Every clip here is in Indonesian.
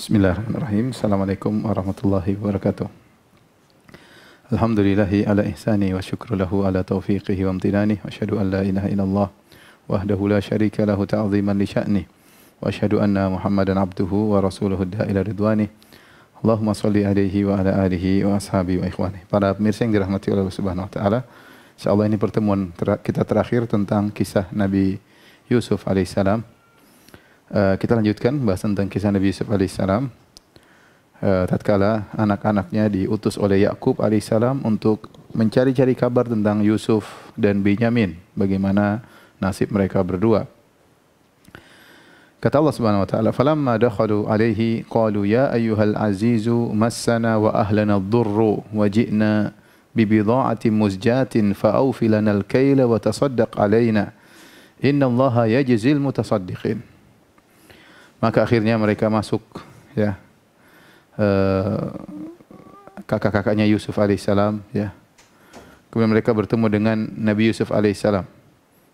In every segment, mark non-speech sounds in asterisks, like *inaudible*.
Bismillahirrahmanirrahim. Assalamualaikum warahmatullahi wabarakatuh. Alhamdulillahi ala ihsani wa syukru lahu ala taufiqihi wa amtinani wa syahadu an la ilaha illallah wahdahu la syarika lahu ta'ziman li sya'ni wa syahadu anna muhammadan abduhu wa rasuluhu da'ila ridwani Allahumma salli alaihi wa ala alihi wa ashabi wa ikhwani Para pemirsa yang dirahmati oleh Allah subhanahu wa ta'ala InsyaAllah ini pertemuan kita terakhir tentang kisah Nabi Yusuf alaihissalam Eh, kita lanjutkan bahasan tentang kisah Nabi Yusuf alaihissalam. Uh, eh, tatkala anak-anaknya diutus oleh Yakub alaihissalam untuk mencari-cari kabar tentang Yusuf dan Benyamin, bagaimana nasib mereka berdua. Kata Allah Subhanahu wa taala, "Falamma dakhalu alaihi qalu ya ayyuhal azizu massana wa ahlana ad-durru wa ji'na bi bidha'atin muzjatin fa awfi lana al-kayla wa tasaddaq alaina. Inna Allah yajzil mutasaddiqin." Maka akhirnya mereka masuk ya eh, kakak-kakaknya Yusuf alaihissalam ya. Kemudian mereka bertemu dengan Nabi Yusuf alaihissalam.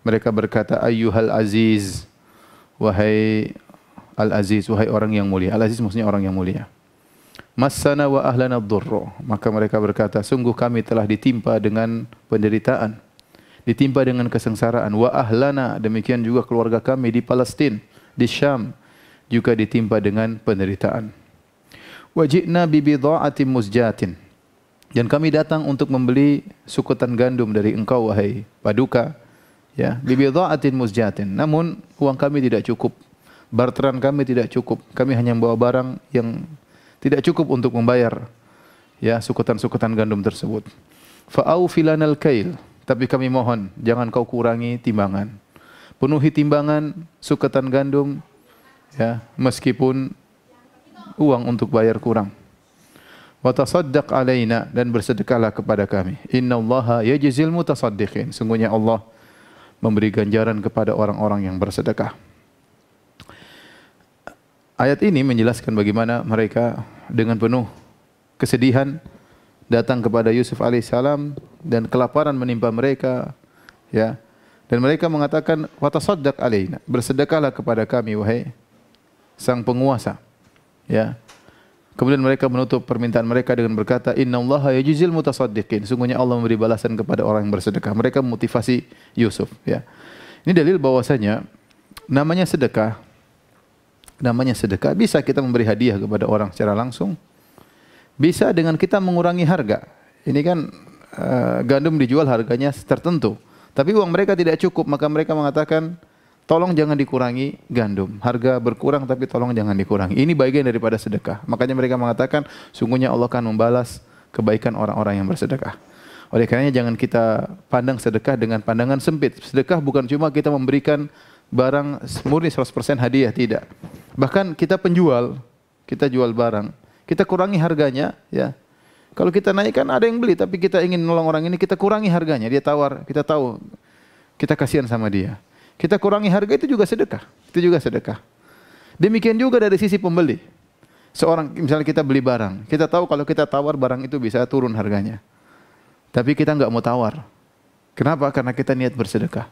Mereka berkata ayyuhal aziz wahai al aziz wahai orang yang mulia. Al aziz maksudnya orang yang mulia. Massana wa ahlana dhurru. Maka mereka berkata, sungguh kami telah ditimpa dengan penderitaan. Ditimpa dengan kesengsaraan. Wa ahlana, demikian juga keluarga kami di Palestine, di Syam, juga ditimpa dengan penderitaan. Wajibna bibidha'atin musjatin. Dan kami datang untuk membeli sukutan gandum dari engkau wahai paduka. Ya, bibidha'atin musjatin. Namun uang kami tidak cukup. Barteran kami tidak cukup. Kami hanya membawa barang yang tidak cukup untuk membayar ya sukutan-sukutan gandum tersebut. Fa'aufilanal kail. Tapi kami mohon jangan kau kurangi timbangan. Penuhi timbangan sukutan gandum ya meskipun uang untuk bayar kurang wa tasaddaq alaina dan bersedekahlah kepada kami innallaha yajzil mutasaddiqin sungguhnya Allah memberi ganjaran kepada orang-orang yang bersedekah Ayat ini menjelaskan bagaimana mereka dengan penuh kesedihan datang kepada Yusuf alaihissalam dan kelaparan menimpa mereka ya dan mereka mengatakan fatasaddaq alaina bersedekahlah kepada kami wahai sang penguasa. Ya. Kemudian mereka menutup permintaan mereka dengan berkata, Inna Allah yajizil mutasaddiqin. Sungguhnya Allah memberi balasan kepada orang yang bersedekah. Mereka memotivasi Yusuf. Ya. Ini dalil bahwasanya namanya sedekah, namanya sedekah bisa kita memberi hadiah kepada orang secara langsung. Bisa dengan kita mengurangi harga. Ini kan uh, gandum dijual harganya tertentu. Tapi uang mereka tidak cukup, maka mereka mengatakan, tolong jangan dikurangi gandum. Harga berkurang tapi tolong jangan dikurangi. Ini bagian daripada sedekah. Makanya mereka mengatakan sungguhnya Allah akan membalas kebaikan orang-orang yang bersedekah. Oleh karenanya jangan kita pandang sedekah dengan pandangan sempit. Sedekah bukan cuma kita memberikan barang murni 100% hadiah, tidak. Bahkan kita penjual, kita jual barang, kita kurangi harganya, ya. Kalau kita naikkan ada yang beli, tapi kita ingin nolong orang ini, kita kurangi harganya. Dia tawar, kita tahu, kita kasihan sama dia. Kita kurangi harga itu juga sedekah. Itu juga sedekah. Demikian juga dari sisi pembeli. Seorang misalnya kita beli barang, kita tahu kalau kita tawar barang itu bisa turun harganya. Tapi kita nggak mau tawar. Kenapa? Karena kita niat bersedekah.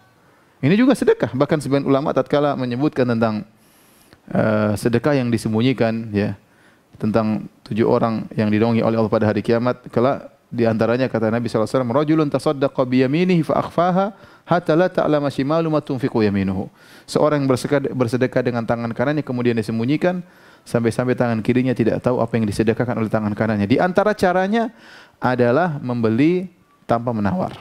Ini juga sedekah. Bahkan sebagian ulama tatkala menyebutkan tentang uh, sedekah yang disembunyikan, ya tentang tujuh orang yang didongi oleh Allah pada hari kiamat, kala di antaranya kata Nabi SAW, Rajulun tasaddaqa biyaminihi fa'akhfaha hatta la ta'lama shimalu ma tunfiqu yaminuhu. Seorang yang bersedekah dengan tangan kanannya kemudian disembunyikan sampai-sampai tangan kirinya tidak tahu apa yang disedekahkan oleh tangan kanannya. Di antara caranya adalah membeli tanpa menawar.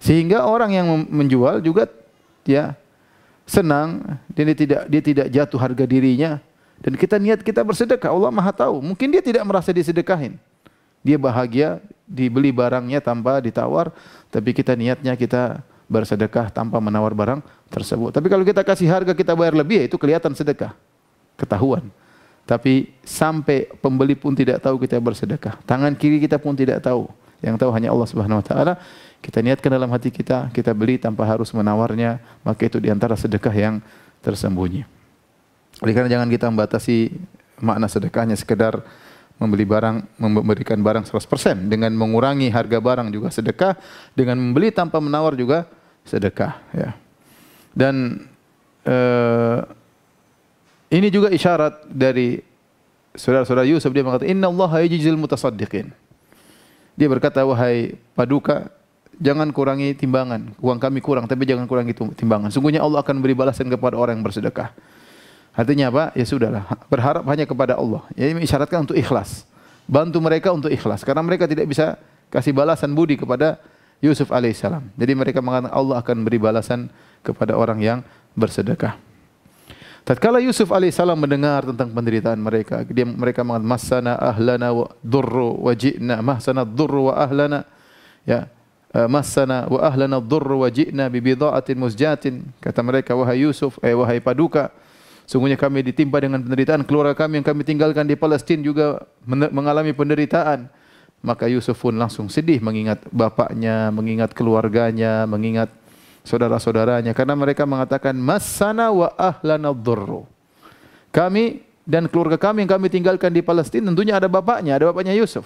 Sehingga orang yang menjual juga ya senang dan dia tidak dia tidak jatuh harga dirinya dan kita niat kita bersedekah Allah Maha tahu mungkin dia tidak merasa disedekahin dia bahagia dibeli barangnya tanpa ditawar, tapi kita niatnya kita bersedekah tanpa menawar barang tersebut. Tapi kalau kita kasih harga kita bayar lebih ya itu kelihatan sedekah. Ketahuan. Tapi sampai pembeli pun tidak tahu kita bersedekah. Tangan kiri kita pun tidak tahu. Yang tahu hanya Allah Subhanahu wa taala. Kita niatkan dalam hati kita, kita beli tanpa harus menawarnya, maka itu diantara sedekah yang tersembunyi. Oleh karena jangan kita membatasi makna sedekahnya sekedar membeli barang memberikan barang 100% dengan mengurangi harga barang juga sedekah dengan membeli tanpa menawar juga sedekah ya dan uh, ini juga isyarat dari saudara-saudara Yusuf dia mengatakan inna Allah yajzil mutasaddiqin dia berkata wahai paduka jangan kurangi timbangan uang kami kurang tapi jangan kurangi timbangan sungguhnya Allah akan beri balasan kepada orang yang bersedekah Artinya apa? Ya sudahlah, berharap hanya kepada Allah. Jadi ya, mengisyaratkan untuk ikhlas. Bantu mereka untuk ikhlas karena mereka tidak bisa kasih balasan budi kepada Yusuf alaihissalam. Jadi mereka mengatakan Allah akan beri balasan kepada orang yang bersedekah. Tatkala Yusuf alaihissalam mendengar tentang penderitaan mereka, dia mereka mengatakan masana ahlana wa durru wa ji'na masana durru wa ahlana ya eh, masana wa ahlana durru wa ji'na musjatin kata mereka wahai Yusuf eh wahai paduka Sungguhnya kami ditimpa dengan penderitaan. Keluarga kami yang kami tinggalkan di Palestina juga mengalami penderitaan. Maka Yusuf pun langsung sedih mengingat bapaknya, mengingat keluarganya, mengingat saudara-saudaranya. Karena mereka mengatakan, Masana wa ahlana dhurru. Kami dan keluarga kami yang kami tinggalkan di Palestina tentunya ada bapaknya, ada bapaknya Yusuf.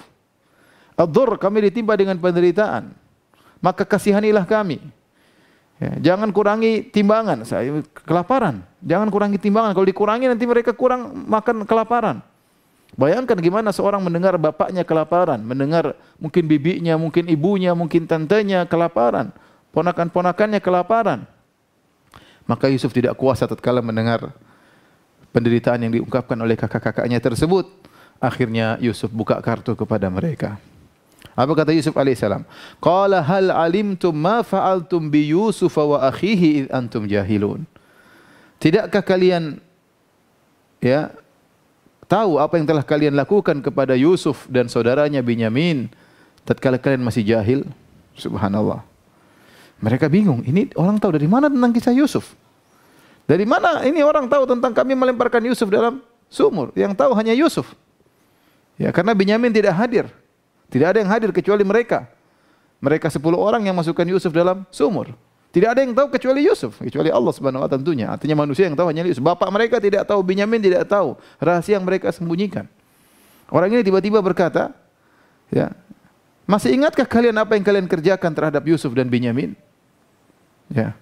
Adhur, kami ditimpa dengan penderitaan. Maka kasihanilah kami. Ya, jangan kurangi timbangan, saya kelaparan. Jangan kurangi timbangan. Kalau dikurangi nanti mereka kurang makan kelaparan. Bayangkan gimana seorang mendengar bapaknya kelaparan, mendengar mungkin bibinya, mungkin ibunya, mungkin tantenya kelaparan, ponakan-ponakannya kelaparan. Maka Yusuf tidak kuasa tatkala mendengar penderitaan yang diungkapkan oleh kakak-kakaknya tersebut. Akhirnya Yusuf buka kartu kepada mereka. Apa kata Yusuf alaihissalam? Qala hal alimtum ma fa'altum bi Yusuf wa akhihi id antum jahilun. Tidakkah kalian ya tahu apa yang telah kalian lakukan kepada Yusuf dan saudaranya Binyamin tatkala kalian masih jahil? Subhanallah. Mereka bingung, ini orang tahu dari mana tentang kisah Yusuf? Dari mana ini orang tahu tentang kami melemparkan Yusuf dalam sumur? Yang tahu hanya Yusuf. Ya, karena Binyamin tidak hadir. Tidak ada yang hadir kecuali mereka. Mereka sepuluh orang yang masukkan Yusuf dalam sumur. Tidak ada yang tahu kecuali Yusuf, kecuali Allah Subhanahu wa tentunya. Artinya manusia yang tahu hanya Yusuf. Bapak mereka tidak tahu, Benyamin tidak tahu rahasia yang mereka sembunyikan. Orang ini tiba-tiba berkata, ya, masih ingatkah kalian apa yang kalian kerjakan terhadap Yusuf dan Benyamin? Ya.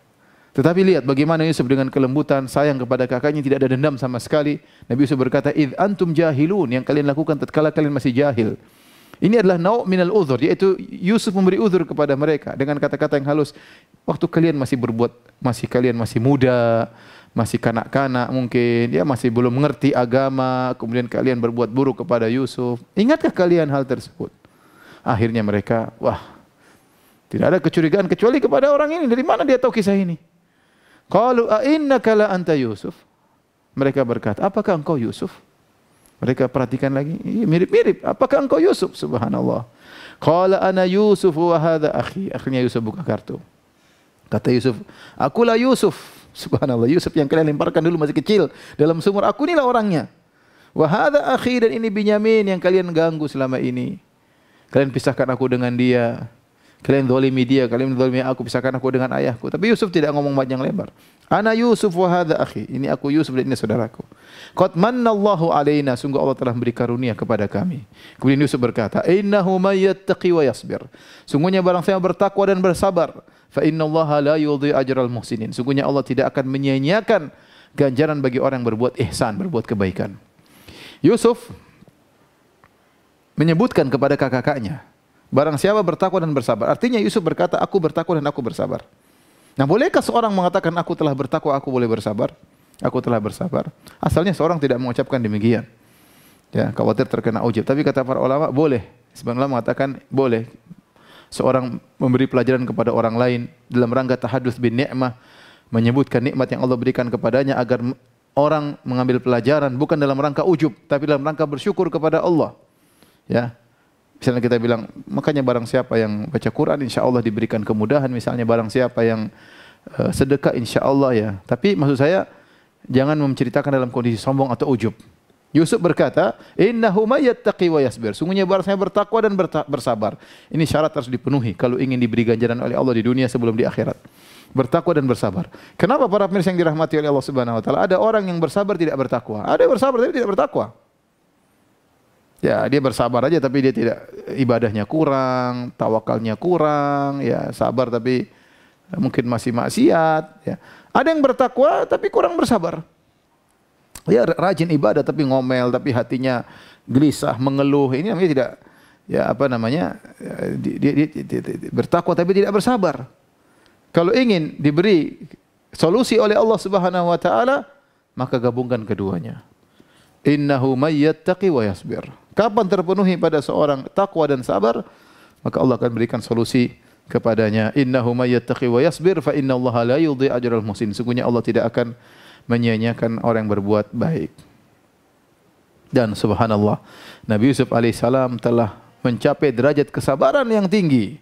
Tetapi lihat bagaimana Yusuf dengan kelembutan, sayang kepada kakaknya, tidak ada dendam sama sekali. Nabi Yusuf berkata, "Id antum jahilun," yang kalian lakukan tatkala kalian masih jahil. Ini adalah nau' minal uzur, yaitu Yusuf memberi uzur kepada mereka dengan kata-kata yang halus. Waktu kalian masih berbuat, masih kalian masih muda, masih kanak-kanak mungkin, ya masih belum mengerti agama, kemudian kalian berbuat buruk kepada Yusuf. Ingatkah kalian hal tersebut? Akhirnya mereka, wah, tidak ada kecurigaan kecuali kepada orang ini. Dari mana dia tahu kisah ini? Qalu a anta Yusuf? Mereka berkata, "Apakah engkau Yusuf?" Mereka perhatikan lagi, mirip-mirip. Apakah engkau Yusuf? Subhanallah. Qala ana Yusuf wa hadha akhi. Akhirnya Yusuf buka kartu. Kata Yusuf, akulah Yusuf. *laughs* Subhanallah, Yusuf yang kalian lemparkan dulu masih kecil dalam sumur. Aku inilah orangnya. Wa hadha akhi dan ini Binyamin yang kalian ganggu selama ini. Kalian pisahkan aku dengan dia. Kalian zalimi dia, kalian zalimi aku, pisahkan aku dengan ayahku. Tapi Yusuf tidak ngomong panjang lebar. Ana Yusuf wa hadha akhi. Ini aku Yusuf dan ini saudaraku. Qad mannallahu alaina, sungguh Allah telah memberi karunia kepada kami. Kemudian Yusuf berkata, "Innahu may yattaqi wa yasbir." Sungguhnya barang siapa bertakwa dan bersabar, fa innallaha la yudhi ajral muhsinin. Sungguhnya Allah tidak akan menyanyiakan ganjaran bagi orang yang berbuat ihsan, berbuat kebaikan. Yusuf menyebutkan kepada kakak-kakaknya, Barang siapa bertakwa dan bersabar. Artinya Yusuf berkata, aku bertakwa dan aku bersabar. Nah, bolehkah seorang mengatakan aku telah bertakwa, aku boleh bersabar? Aku telah bersabar. Asalnya seorang tidak mengucapkan demikian. Ya, khawatir terkena ujib. Tapi kata para ulama, boleh. sebenarnya mengatakan boleh seorang memberi pelajaran kepada orang lain dalam rangka tahadus bin ni'mah menyebutkan nikmat yang Allah berikan kepadanya agar orang mengambil pelajaran bukan dalam rangka ujub tapi dalam rangka bersyukur kepada Allah. Ya, Misalnya kita bilang, makanya barang siapa yang baca Quran, insya Allah diberikan kemudahan. Misalnya barang siapa yang uh, sedekah, insya Allah ya. Tapi maksud saya, jangan menceritakan dalam kondisi sombong atau ujub. Yusuf berkata, "Innahu mayattaqi wa yasbir." Sungguhnya barang saya bertakwa dan bersabar. Ini syarat harus dipenuhi kalau ingin diberi ganjaran oleh Allah di dunia sebelum di akhirat. Bertakwa dan bersabar. Kenapa para pemirsa yang dirahmati oleh Allah Subhanahu wa taala? Ada orang yang bersabar tidak bertakwa, ada yang bersabar tapi tidak bertakwa. Ya, dia bersabar aja tapi dia tidak ibadahnya kurang, tawakalnya kurang, ya sabar tapi eh, mungkin masih maksiat, ya. Ada yang bertakwa tapi kurang bersabar. Ya rajin ibadah tapi ngomel, tapi hatinya gelisah, mengeluh. Ini namanya tidak ya apa namanya? Dia, ya, dia, dia, dia, dia bertakwa tapi tidak bersabar. Kalau ingin diberi solusi oleh Allah Subhanahu wa taala, maka gabungkan keduanya. Innahu may yattaqi wa yasbir. Kapan terpenuhi pada seorang takwa dan sabar, maka Allah akan berikan solusi kepadanya. Innahu may yattaqi wa yasbir fa innallaha la yudhi ajral muhsin. Sungguhnya Allah tidak akan menyia-nyiakan orang yang berbuat baik. Dan subhanallah, Nabi Yusuf alaihissalam telah mencapai derajat kesabaran yang tinggi.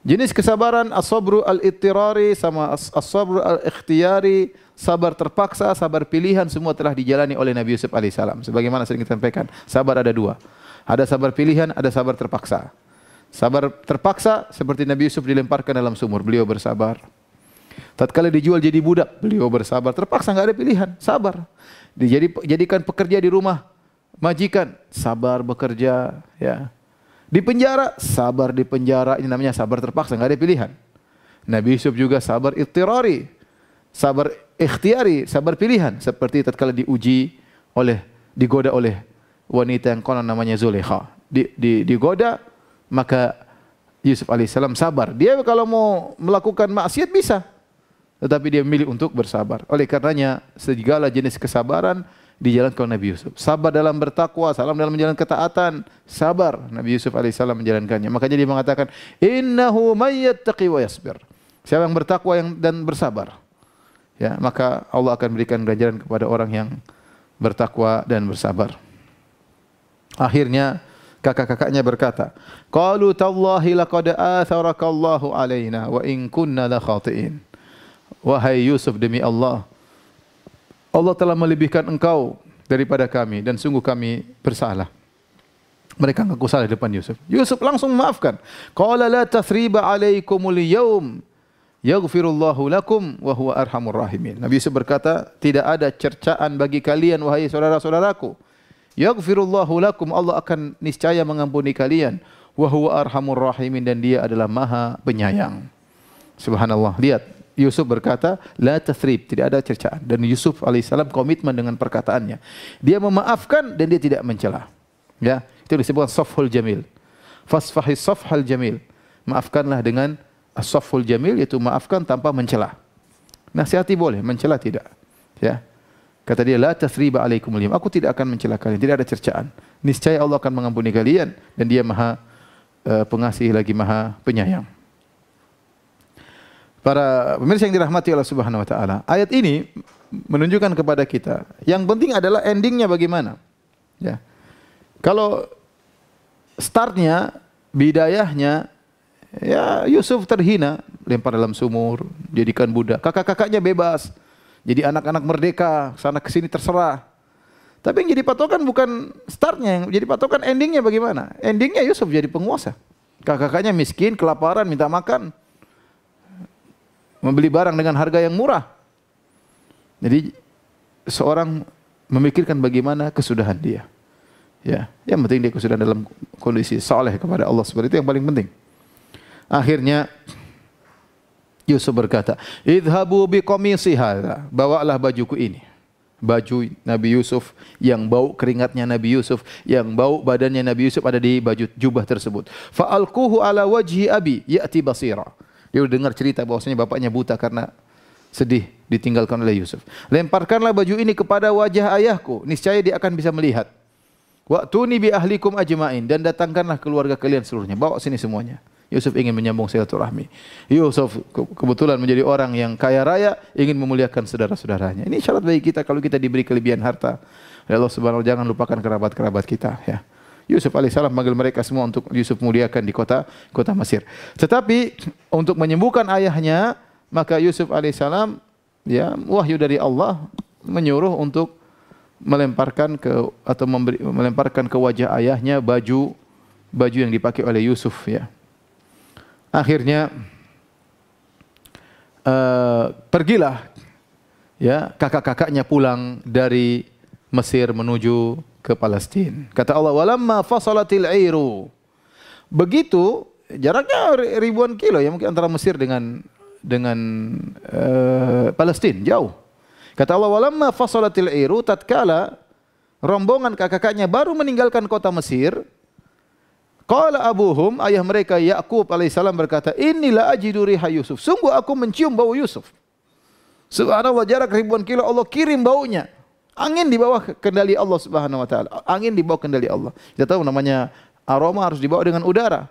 Jenis kesabaran as-sabru al-ittirari sama as-sabru al-ikhtiyari, sabar terpaksa, sabar pilihan semua telah dijalani oleh Nabi Yusuf alaihissalam. Sebagaimana sering kita sampaikan, sabar ada dua. Ada sabar pilihan, ada sabar terpaksa. Sabar terpaksa seperti Nabi Yusuf dilemparkan dalam sumur, beliau bersabar. Tatkala dijual jadi budak, beliau bersabar. Terpaksa nggak ada pilihan, sabar. Dijadikan pekerja di rumah majikan, sabar bekerja, ya di penjara, sabar di penjara. Ini namanya sabar terpaksa, nggak ada pilihan. Nabi Yusuf juga sabar iktirari, sabar ikhtiari, sabar pilihan. Seperti tatkala diuji oleh, digoda oleh wanita yang konon namanya Zulekha. Di, di, digoda, maka Yusuf alaihissalam sabar. Dia kalau mau melakukan maksiat bisa. Tetapi dia memilih untuk bersabar. Oleh karenanya segala jenis kesabaran dijalankan oleh Nabi Yusuf. Sabar dalam bertakwa, salam dalam menjalankan ketaatan, sabar Nabi Yusuf alaihissalam menjalankannya. Makanya dia mengatakan, "Innahu may yattaqi wa yasbir." Siapa yang bertakwa yang dan bersabar. Ya, maka Allah akan berikan ganjaran kepada orang yang bertakwa dan bersabar. Akhirnya kakak-kakaknya berkata, "Qalu tallahi laqad atharakallahu alaina wa in kunna la khati'in." Wahai Yusuf demi Allah, Allah telah melebihkan engkau daripada kami dan sungguh kami bersalah. Mereka ngaku salah di depan Yusuf. Yusuf langsung maafkan. Qala la tathriba alaikumul yaum yaghfirullahu lakum wa huwa arhamur rahimin. Nabi Yusuf berkata, tidak ada cercaan bagi kalian wahai saudara-saudaraku. Yaghfirullahu lakum, Allah akan niscaya mengampuni kalian. Wa huwa arhamur rahimin dan dia adalah maha penyayang. Subhanallah. Lihat Yusuf berkata, la tathrib, tidak ada cercaan. Dan Yusuf alaihissalam komitmen dengan perkataannya. Dia memaafkan dan dia tidak mencela. Ya, itu disebut safhul jamil. Fasfahi safhal jamil. Maafkanlah dengan safhul jamil yaitu maafkan tanpa mencela. Nasihati boleh, mencela tidak. Ya. Kata dia, la tathriba alaikum liyum. Aku tidak akan mencela kalian, tidak ada cercaan. Niscaya Allah akan mengampuni kalian dan dia maha uh, pengasih lagi maha penyayang. Para pemirsa yang dirahmati Allah Subhanahu wa taala, ayat ini menunjukkan kepada kita yang penting adalah endingnya bagaimana. Ya. Kalau startnya, bidayahnya ya Yusuf terhina, lempar dalam sumur, jadikan budak. Kakak-kakaknya bebas. Jadi anak-anak merdeka, sana ke sini terserah. Tapi yang jadi patokan bukan startnya, yang jadi patokan endingnya bagaimana? Endingnya Yusuf jadi penguasa. Kakak-kakaknya miskin, kelaparan, minta makan membeli barang dengan harga yang murah. Jadi seorang memikirkan bagaimana kesudahan dia. Ya, yang penting dia kesudahan dalam kondisi saleh kepada Allah seperti itu yang paling penting. Akhirnya Yusuf berkata, "Idhabu bi qamisi hadza." Bawalah bajuku ini. Baju Nabi Yusuf yang bau keringatnya Nabi Yusuf, yang bau badannya Nabi Yusuf ada di baju jubah tersebut. Fa'alquhu ala wajhi abi ya'ti basira. Dia udah dengar cerita bahwasanya bapaknya buta karena sedih ditinggalkan oleh Yusuf. Lemparkanlah baju ini kepada wajah ayahku, niscaya dia akan bisa melihat. tuni bi ahlikum ajma'in dan datangkanlah keluarga kalian seluruhnya. Bawa sini semuanya. Yusuf ingin menyambung silaturahmi. Yusuf kebetulan menjadi orang yang kaya raya, ingin memuliakan saudara-saudaranya. Ini syarat bagi kita kalau kita diberi kelebihan harta. Ya Allah Subhanahu jangan lupakan kerabat-kerabat kita ya. Yusuf alaihissalam manggil mereka semua untuk Yusuf muliakan di kota kota Mesir. Tetapi untuk menyembuhkan ayahnya, maka Yusuf alaihissalam ya wahyu dari Allah menyuruh untuk melemparkan ke atau memberi, melemparkan ke wajah ayahnya baju baju yang dipakai oleh Yusuf ya. Akhirnya uh, pergilah ya kakak-kakaknya pulang dari Mesir menuju ke Palestina. Kata Allah, "Walamma fasalatil airu." Begitu jaraknya ribuan kilo ya mungkin antara Mesir dengan dengan uh, eh, Palestina jauh. Kata Allah, "Walamma fasalatil airu" tatkala rombongan kakak-kakaknya baru meninggalkan kota Mesir, Qala abuhum, ayah mereka Yakub alaihissalam berkata, "Inilah ajidu riha Yusuf." Sungguh aku mencium bau Yusuf. Subhanallah jarak ribuan kilo Allah kirim baunya. Angin di bawah kendali Allah Subhanahu wa taala. Angin di bawah kendali Allah. Kita tahu namanya aroma harus dibawa dengan udara.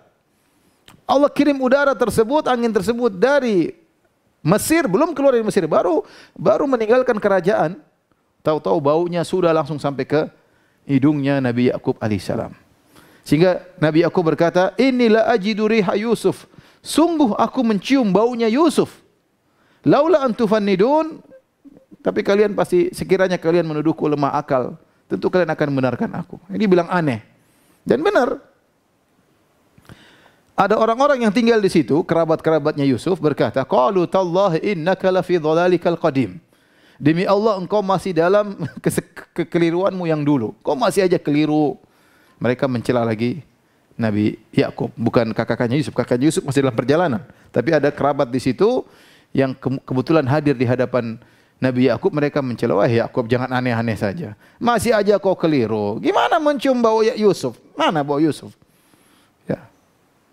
Allah kirim udara tersebut, angin tersebut dari Mesir, belum keluar dari Mesir, baru baru meninggalkan kerajaan. Tahu-tahu baunya sudah langsung sampai ke hidungnya Nabi Yakub alaihissalam. Sehingga Nabi Yakub berkata, "Inilah ajidu riha Yusuf." Sungguh aku mencium baunya Yusuf. Laula antufannidun tapi kalian pasti sekiranya kalian menuduhku lemah akal, tentu kalian akan membenarkan aku. Ini bilang aneh. Dan benar. Ada orang-orang yang tinggal di situ, kerabat-kerabatnya Yusuf berkata, "Qalu tallahi innaka lafi dhalalikal qadim." Demi Allah engkau masih dalam *laughs* kekeliruanmu yang dulu. Kau masih aja keliru. Mereka mencela lagi Nabi Yakub, bukan kakaknya Yusuf. Kakaknya Yusuf masih dalam perjalanan, tapi ada kerabat di situ yang kebetulan hadir di hadapan Nabi Yakub mereka mencela, "Wahai Yakub, jangan aneh-aneh saja. Masih aja kau keliru. Gimana mencium bau ya- Yusuf? Mana bau Yusuf?" Ya.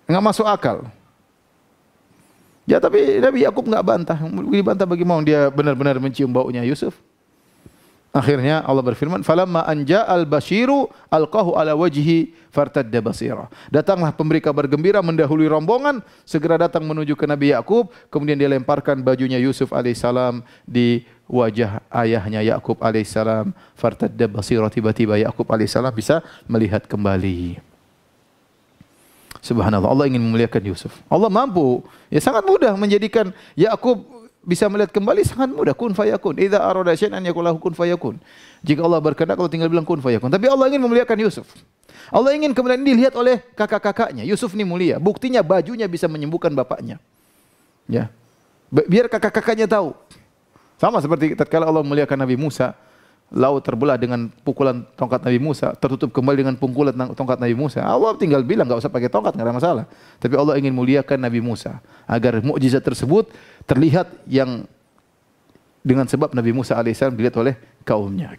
Enggak masuk akal. Ya tapi Nabi Yakub enggak bantah. Dibantah bagi mau dia benar-benar mencium baunya Yusuf. Akhirnya Allah berfirman, "Falamma anja al-basyiru alqahu ala wajhi fartadda basira." Datanglah pemberi kabar gembira mendahului rombongan, segera datang menuju ke Nabi Yakub, kemudian dilemparkan bajunya Yusuf alaihissalam di wajah ayahnya Yakub alaihissalam fartadda basirah tiba-tiba Yakub alaihissalam bisa melihat kembali Subhanallah Allah ingin memuliakan Yusuf Allah mampu ya sangat mudah menjadikan Yakub bisa melihat kembali sangat mudah kun fayakun idza arada syai'an kun fayakun jika Allah berkehendak kalau tinggal bilang kun fayakun tapi Allah ingin memuliakan Yusuf Allah ingin kemudian dilihat oleh kakak-kakaknya Yusuf ini mulia buktinya bajunya bisa menyembuhkan bapaknya ya biar kakak-kakaknya tahu sama seperti tatkala Allah muliakan Nabi Musa, laut terbelah dengan pukulan tongkat Nabi Musa, tertutup kembali dengan pungkulan tongkat Nabi Musa. Allah tinggal bilang nggak usah pakai tongkat, nggak ada masalah. Tapi Allah ingin muliakan Nabi Musa agar mukjizat tersebut terlihat yang dengan sebab Nabi Musa alaihissalam dilihat oleh kaumnya.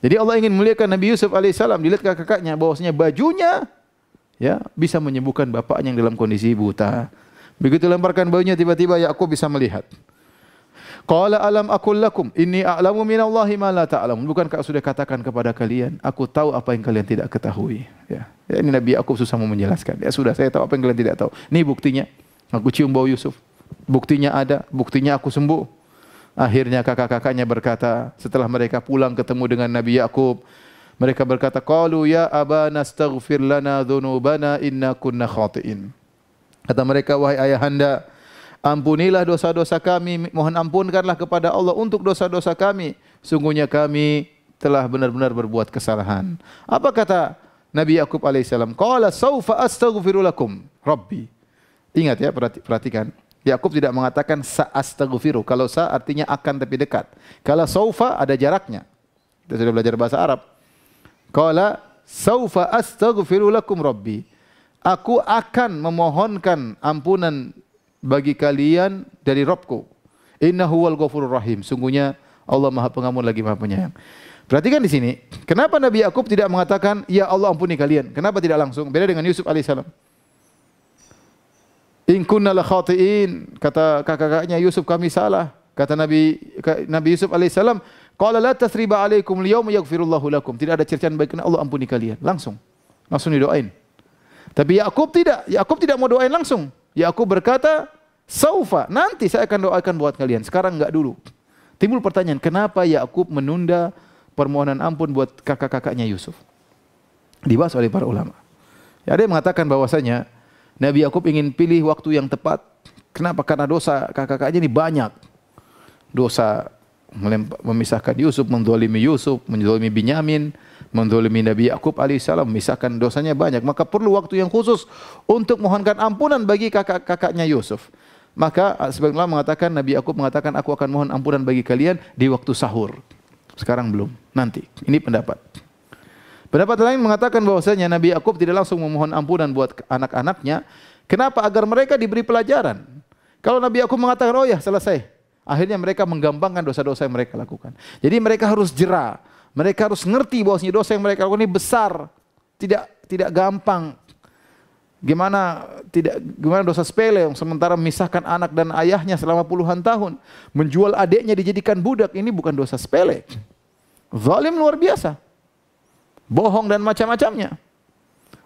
Jadi Allah ingin muliakan Nabi Yusuf alaihissalam dilihat kakak-kakaknya bahwasanya bajunya ya bisa menyembuhkan bapaknya yang dalam kondisi buta. Begitu lemparkan bajunya tiba-tiba Yakub bisa melihat. Qala alam akul lakum inni a'lamu minallahi ma la ta'lamun. Bukankah sudah katakan kepada kalian, aku tahu apa yang kalian tidak ketahui. Ya. ya ini Nabi Yakub susah mau menjelaskan. Ya sudah saya tahu apa yang kalian tidak tahu. Ini buktinya. Aku cium bau Yusuf. Buktinya ada, buktinya aku sembuh. Akhirnya kakak-kakaknya berkata, setelah mereka pulang ketemu dengan Nabi Yakub, mereka berkata, "Qalu ya abana astaghfir lana dhunubana inna kunna khati'in." Kata mereka, "Wahai ayahanda, Ampunilah dosa-dosa kami, mohon ampunkanlah kepada Allah untuk dosa-dosa kami. Sungguhnya kami telah benar-benar berbuat kesalahan. Apa kata Nabi Yakub alaihissalam? Qala saufa astaghfirulakum rabbi. Ingat ya, perhatikan. Yakub tidak mengatakan sa'astaghfiru. Kalau sa artinya akan tapi dekat. Kalau saufa ada jaraknya. Kita sudah belajar bahasa Arab. Qala saufa astaghfiru lakum rabbi. Aku akan memohonkan ampunan bagi kalian dari Robku. Innahu wal ghafurur rahim. Sungguhnya Allah Maha Pengampun lagi Maha Penyayang. Perhatikan di sini, kenapa Nabi Yakub tidak mengatakan, "Ya Allah ampuni kalian"? Kenapa tidak langsung? Beda dengan Yusuf alaihissalam. In kunna la khati'in, kata kakak-kakaknya Yusuf kami salah. Kata Nabi Nabi Yusuf alaihissalam, "Qala la tasriba alaikum al-yawma yaghfirullahu lakum." Tidak ada cercaan baiknya Allah ampuni kalian. Langsung. Langsung didoain. Tapi Yakub tidak, Yakub tidak mau doain langsung. Yakub ya, berkata, "Saufa, nanti saya akan doakan buat kalian. Sekarang enggak dulu." Timbul pertanyaan, kenapa Yakub menunda permohonan ampun buat kakak-kakaknya Yusuf? Dibahas oleh para ulama. Ya, ada mengatakan bahwasanya Nabi Yakub ingin pilih waktu yang tepat. Kenapa? Karena dosa kakak-kakaknya ini banyak. Dosa memisahkan Yusuf, mendolimi Yusuf, mendolimi Binyamin, mendolimi Nabi Yakub alaihissalam, misalkan dosanya banyak, maka perlu waktu yang khusus untuk mohonkan ampunan bagi kakak-kakaknya Yusuf. Maka ah, sebagian ulama mengatakan Nabi Yakub mengatakan aku akan mohon ampunan bagi kalian di waktu sahur. Sekarang belum, nanti. Ini pendapat. Pendapat lain mengatakan bahwasanya Nabi Yakub tidak langsung memohon ampunan buat anak-anaknya. Kenapa? Agar mereka diberi pelajaran. Kalau Nabi Yakub mengatakan, "Oh ya, selesai." Akhirnya mereka menggampangkan dosa-dosa yang mereka lakukan. Jadi mereka harus jerah mereka harus ngerti bahwasanya dosa yang mereka lakukan ini besar, tidak tidak gampang. Gimana tidak gimana dosa sepele yang sementara memisahkan anak dan ayahnya selama puluhan tahun, menjual adiknya dijadikan budak ini bukan dosa sepele. Zalim luar biasa. Bohong dan macam-macamnya.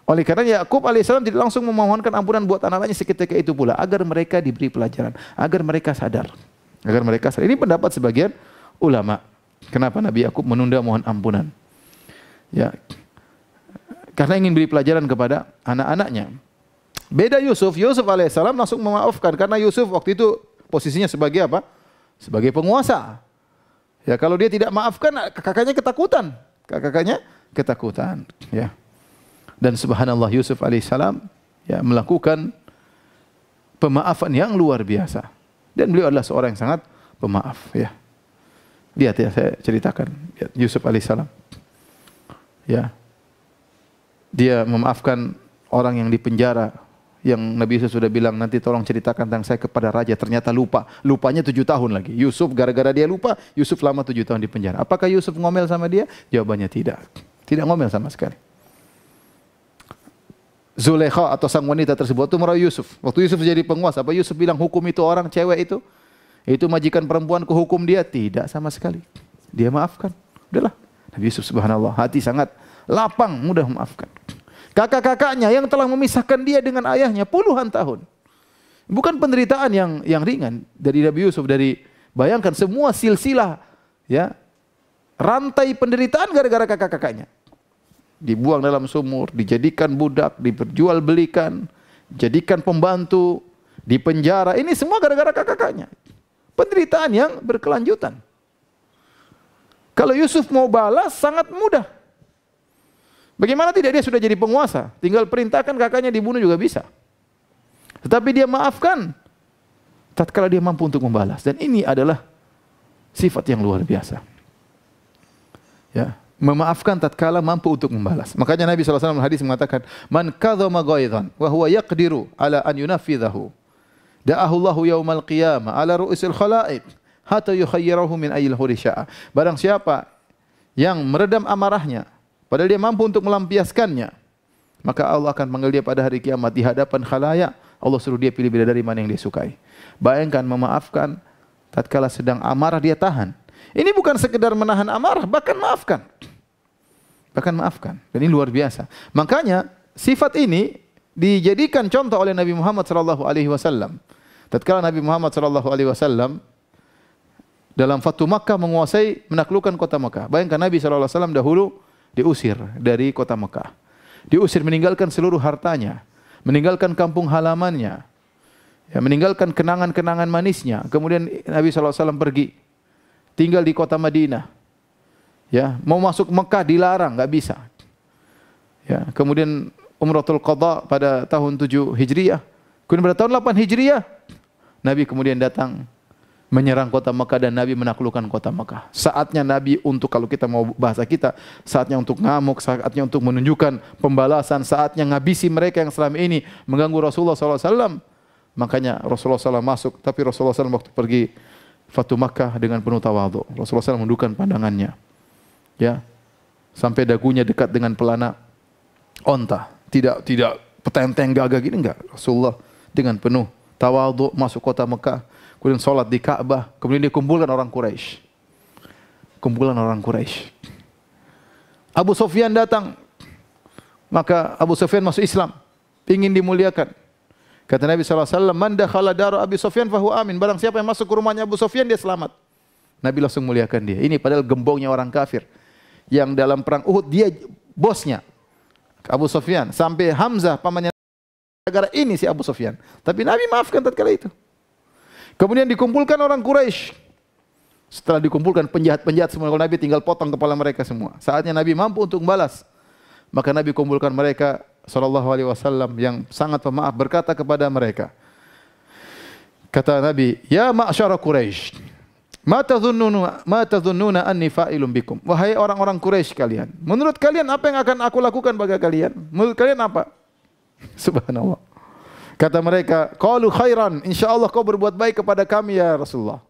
Oleh karena Yakub alaihissalam tidak langsung memohonkan ampunan buat anak-anaknya seketika itu pula agar mereka diberi pelajaran, agar mereka sadar, agar mereka sadar. Ini pendapat sebagian ulama. Kenapa Nabi Yakub menunda mohon ampunan? Ya. Karena ingin beri pelajaran kepada anak-anaknya. Beda Yusuf, Yusuf alaihissalam langsung memaafkan karena Yusuf waktu itu posisinya sebagai apa? Sebagai penguasa. Ya kalau dia tidak maafkan kakaknya ketakutan. Kakaknya ketakutan, ya. Dan subhanallah Yusuf alaihissalam ya melakukan pemaafan yang luar biasa. Dan beliau adalah seorang yang sangat pemaaf, ya. Lihat ya iya, saya ceritakan. Lihat, ya, Yusuf alaihissalam. Ya. Dia memaafkan orang yang di penjara yang Nabi Yusuf sudah bilang nanti tolong ceritakan tentang saya kepada raja ternyata lupa lupanya tujuh tahun lagi Yusuf gara-gara dia lupa Yusuf lama tujuh tahun di penjara apakah Yusuf ngomel sama dia jawabannya tidak tidak ngomel sama sekali Zulekha atau sang wanita tersebut itu merayu Yusuf waktu Yusuf jadi penguasa apa Yusuf bilang hukum itu orang cewek itu itu majikan perempuan kehukum dia? Tidak sama sekali. Dia maafkan. Udahlah. Nabi Yusuf subhanallah hati sangat lapang, mudah memaafkan. Kakak-kakaknya yang telah memisahkan dia dengan ayahnya puluhan tahun. Bukan penderitaan yang yang ringan dari Nabi Yusuf dari bayangkan semua silsilah ya rantai penderitaan gara-gara kakak-kakaknya. Dibuang dalam sumur, dijadikan budak, diperjualbelikan, jadikan pembantu, di penjara. Ini semua gara-gara kakak-kakaknya. Penderitaan yang berkelanjutan. Kalau Yusuf mau balas sangat mudah. Bagaimana tidak dia sudah jadi penguasa? Tinggal perintahkan kakaknya dibunuh juga bisa. Tetapi dia maafkan. Tatkala dia mampu untuk membalas. Dan ini adalah sifat yang luar biasa. Ya, memaafkan tatkala mampu untuk membalas. Makanya Nabi SAW Wasallam hadis mengatakan, "Man kado ghaidhan wa huwa yaqdiru ala an yunafidahu. Da'ahullahu yaumal qiyamah ala ru'usil khalaib hatta yukhayyirahu min ayil hurisya'a. Barang siapa yang meredam amarahnya, padahal dia mampu untuk melampiaskannya, maka Allah akan panggil dia pada hari kiamat di hadapan khalayak. Allah suruh dia pilih bila dari mana yang dia sukai. Bayangkan memaafkan tatkala sedang amarah dia tahan. Ini bukan sekedar menahan amarah, bahkan maafkan. Bahkan maafkan. Dan ini luar biasa. Makanya sifat ini dijadikan contoh oleh Nabi Muhammad sallallahu alaihi wasallam. Tatkala Nabi Muhammad sallallahu alaihi wasallam dalam Fatu Makkah menguasai menaklukkan kota Makkah. Bayangkan Nabi sallallahu alaihi wasallam dahulu diusir dari kota Makkah. Diusir meninggalkan seluruh hartanya, meninggalkan kampung halamannya, ya, meninggalkan kenangan-kenangan manisnya. Kemudian Nabi SAW alaihi wasallam pergi tinggal di kota Madinah. Ya, mau masuk Mekah dilarang, nggak bisa. Ya, kemudian Umratul Qadha pada tahun 7 Hijriah. Kemudian pada tahun 8 Hijriah, Nabi kemudian datang menyerang kota Mekah dan Nabi menaklukkan kota Mekah. Saatnya Nabi untuk kalau kita mau bahasa kita, saatnya untuk ngamuk, saatnya untuk menunjukkan pembalasan, saatnya ngabisi mereka yang selama ini mengganggu Rasulullah SAW. Makanya Rasulullah SAW masuk, tapi Rasulullah SAW waktu pergi Fatu Makkah dengan penuh tawadu. Rasulullah SAW mendukan pandangannya. Ya. Sampai dagunya dekat dengan pelana onta tidak tidak petenteng gagah gini enggak. Rasulullah dengan penuh tawadhu masuk kota Mekah, kemudian salat di Ka'bah, kemudian dikumpulkan orang Quraisy. Kumpulan orang Quraisy. Abu Sufyan datang. Maka Abu Sufyan masuk Islam, ingin dimuliakan. Kata Nabi SAW, Man dakhala daru Abi Sufyan fahu amin. Barang siapa yang masuk ke rumahnya Abu Sufyan, dia selamat. Nabi langsung muliakan dia. Ini padahal gembongnya orang kafir. Yang dalam perang Uhud, dia bosnya. Abu Sofyan sampai Hamzah pamannya negara ini si Abu Sofyan. Tapi Nabi maafkan tatkala itu. Kemudian dikumpulkan orang Quraisy. Setelah dikumpulkan penjahat-penjahat semua kalau Nabi tinggal potong kepala mereka semua. Saatnya Nabi mampu untuk membalas. Maka Nabi kumpulkan mereka sallallahu alaihi wasallam yang sangat pemaaf berkata kepada mereka. Kata Nabi, "Ya ma'syara Quraisy, Mata dhunnuna, mata dhunnuna anni fa'ilum bikum. Wahai orang-orang Quraisy kalian, menurut kalian apa yang akan aku lakukan bagi kalian? Menurut kalian apa? *laughs* Subhanallah. Kata mereka, qalu khairan, insyaallah kau berbuat baik kepada kami ya Rasulullah.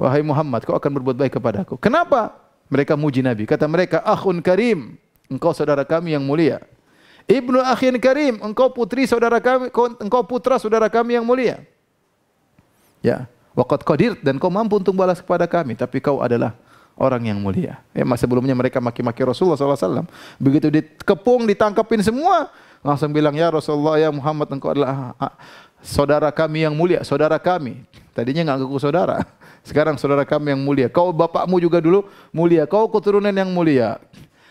Wahai Muhammad, kau akan berbuat baik kepada aku. Kenapa? Mereka muji Nabi. Kata mereka, akhun karim, engkau saudara kami yang mulia. Ibnu akhin karim, engkau putri saudara kami, engkau putra saudara kami yang mulia. Ya. Waqad qadir dan kau mampu untuk balas kepada kami, tapi kau adalah orang yang mulia. Ya, masa sebelumnya mereka maki-maki Rasulullah SAW. Begitu dikepung, ditangkapin semua, langsung bilang, Ya Rasulullah, ya Muhammad, engkau adalah ah, ah, saudara kami yang mulia, saudara kami. Tadinya nggak ngaku saudara. *laughs* Sekarang saudara kami yang mulia. Kau bapakmu juga dulu mulia. Kau keturunan yang mulia.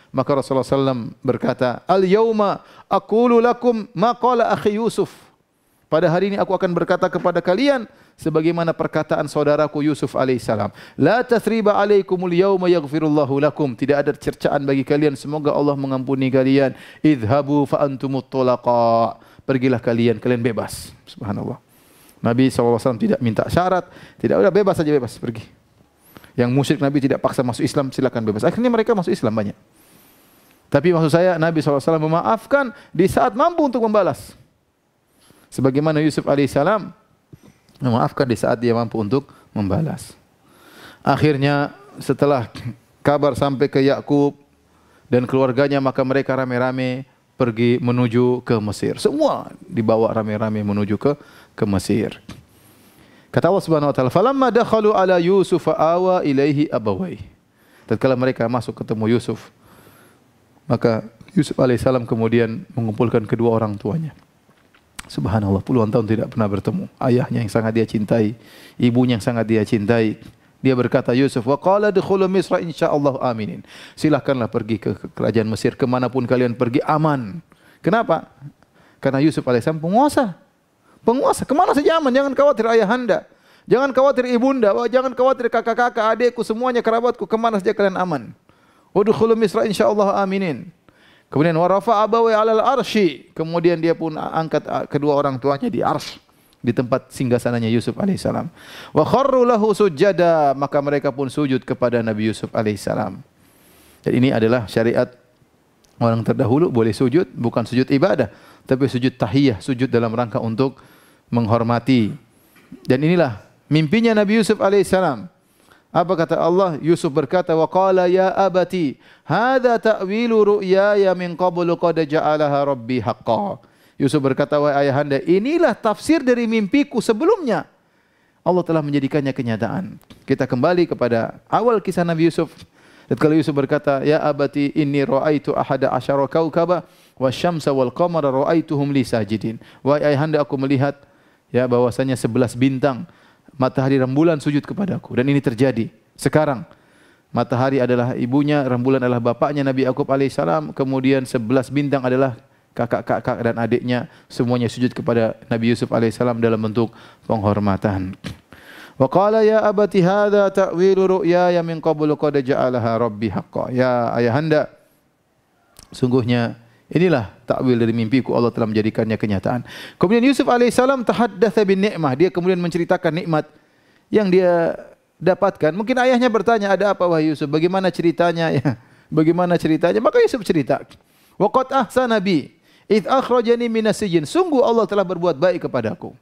Maka Rasulullah SAW berkata, Al-yawma akulu lakum maqala akhi Yusuf. Pada hari ini aku akan berkata kepada kalian sebagaimana perkataan saudaraku Yusuf alaihissalam. La tasriba alaikumul yauma yaghfirullahu lakum. Tidak ada cercaan bagi kalian. Semoga Allah mengampuni kalian. Idhabu fa antumut Pergilah kalian. Kalian bebas. Subhanallah. Nabi SAW tidak minta syarat. Tidak ada bebas saja bebas. Pergi. Yang musyrik Nabi tidak paksa masuk Islam silakan bebas. Akhirnya mereka masuk Islam banyak. Tapi maksud saya Nabi SAW memaafkan di saat mampu untuk Membalas. Sebagaimana Yusuf alaihissalam memaafkan di saat dia mampu untuk membalas. Akhirnya setelah kabar sampai ke Yakub dan keluarganya maka mereka rame-rame pergi menuju ke Mesir. Semua dibawa rame-rame menuju ke ke Mesir. Kata Allah Subhanahu wa taala, "Falamma dakhalu ala Yusuf awa ilaihi abawai." Tatkala mereka masuk ketemu Yusuf, maka Yusuf alaihissalam kemudian mengumpulkan kedua orang tuanya. Subhanallah, puluhan tahun tidak pernah bertemu. Ayahnya yang sangat dia cintai, ibunya yang sangat dia cintai. Dia berkata Yusuf, "Wa qala dukhulu Misra insyaallah aminin." Silahkanlah pergi ke kerajaan Mesir kemanapun kalian pergi aman. Kenapa? Karena Yusuf alaihissalam penguasa. Penguasa, kemana saja aman, jangan khawatir ayahanda. Jangan khawatir ibunda, jangan khawatir kakak-kakak, adikku, semuanya kerabatku, kemana saja kalian aman. Udkhulu Misra insyaallah aminin. Kemudian warafa abawi alal arshi. Kemudian dia pun angkat ah, kedua orang tuanya di arsh di tempat singgasananya Yusuf alaihissalam. Wa kharru lahu sujada, maka mereka pun sujud kepada Nabi Yusuf alaihissalam. Jadi ini adalah syariat orang terdahulu boleh sujud bukan sujud ibadah, tapi sujud tahiyah, sujud dalam rangka untuk menghormati. Dan inilah mimpinya Nabi Yusuf alaihissalam. Apa kata Allah? Yusuf berkata, "Wa qala ya abati, hada ta'wilu ru'yaya min qablu qad ja'alaha rabbi haqqan." Yusuf berkata, "Wahai ayahanda, inilah tafsir dari mimpiku sebelumnya. Allah telah menjadikannya kenyataan." Kita kembali kepada awal kisah Nabi Yusuf. Ketika Yusuf berkata, "Ya abati, inni ra'aitu ahada asyara kaukaba wasyamsa wal qamara ra'aituhum li sajidin." Wahai ayahanda, aku melihat ya bahwasanya sebelas bintang matahari rembulan sujud kepada aku dan ini terjadi sekarang matahari adalah ibunya rembulan adalah bapaknya Nabi Yakub alaihi kemudian sebelas bintang adalah kakak-kakak dan adiknya semuanya sujud kepada Nabi Yusuf alaihi dalam bentuk penghormatan wa qala ya abati hadza ta'wilu ru'ya ya min qablu qad ja'alaha rabbi haqqan ya ayahanda sungguhnya Inilah takwil dari mimpiku Allah telah menjadikannya kenyataan. Kemudian Yusuf alaihissalam tahaddatsa bin nikmah Dia kemudian menceritakan nikmat yang dia dapatkan. Mungkin ayahnya bertanya, "Ada apa wahai Yusuf? Bagaimana ceritanya?" *laughs* Ya. Bagaimana ceritanya? Maka Yusuf cerita. "Wa qad ahsana bi id akhrajani minas sijin." Sungguh Allah telah berbuat baik kepadaku.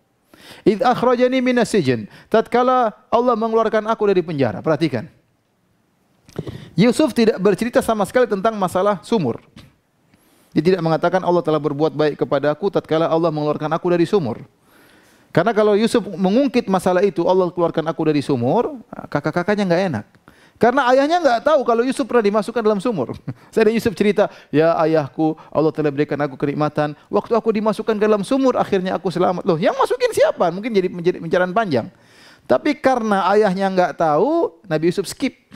Id akhrajani minas sijin. Tatkala Allah mengeluarkan aku dari penjara. Perhatikan. Yusuf tidak bercerita sama sekali tentang masalah sumur. Dia tidak mengatakan Allah telah berbuat baik kepadaku tatkala Allah mengeluarkan aku dari sumur. Karena kalau Yusuf mengungkit masalah itu, Allah keluarkan aku dari sumur, kakak-kakaknya nggak enak. Karena ayahnya nggak tahu kalau Yusuf pernah dimasukkan dalam sumur. *laughs* Saya ada Yusuf cerita, ya ayahku, Allah telah berikan aku kenikmatan. Waktu aku dimasukkan ke dalam sumur, akhirnya aku selamat. Loh, yang masukin siapa? Mungkin jadi pencarian panjang. Tapi karena ayahnya nggak tahu, Nabi Yusuf skip.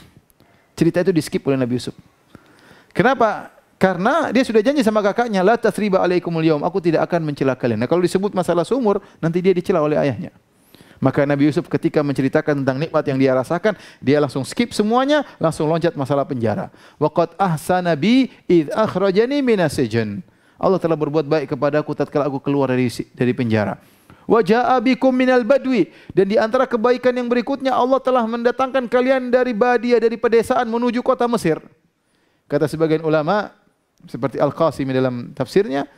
Cerita itu di skip oleh Nabi Yusuf. Kenapa? Karena dia sudah janji sama kakaknya, la tasriba alaikumul yaum, aku tidak akan mencela kalian. Nah, kalau disebut masalah sumur, nanti dia dicela oleh ayahnya. Maka Nabi Yusuf ketika menceritakan tentang nikmat yang dia rasakan, dia langsung skip semuanya, langsung loncat masalah penjara. Waqat ahsana bi id akhrajani minasijin. Allah telah berbuat baik kepadaku tatkala aku keluar dari dari penjara. Wa jaa'a bikum minal badwi dan di antara kebaikan yang berikutnya Allah telah mendatangkan kalian dari badia dari pedesaan menuju kota Mesir. Kata sebagian ulama, seperti Al-Qasimi dalam tafsirnya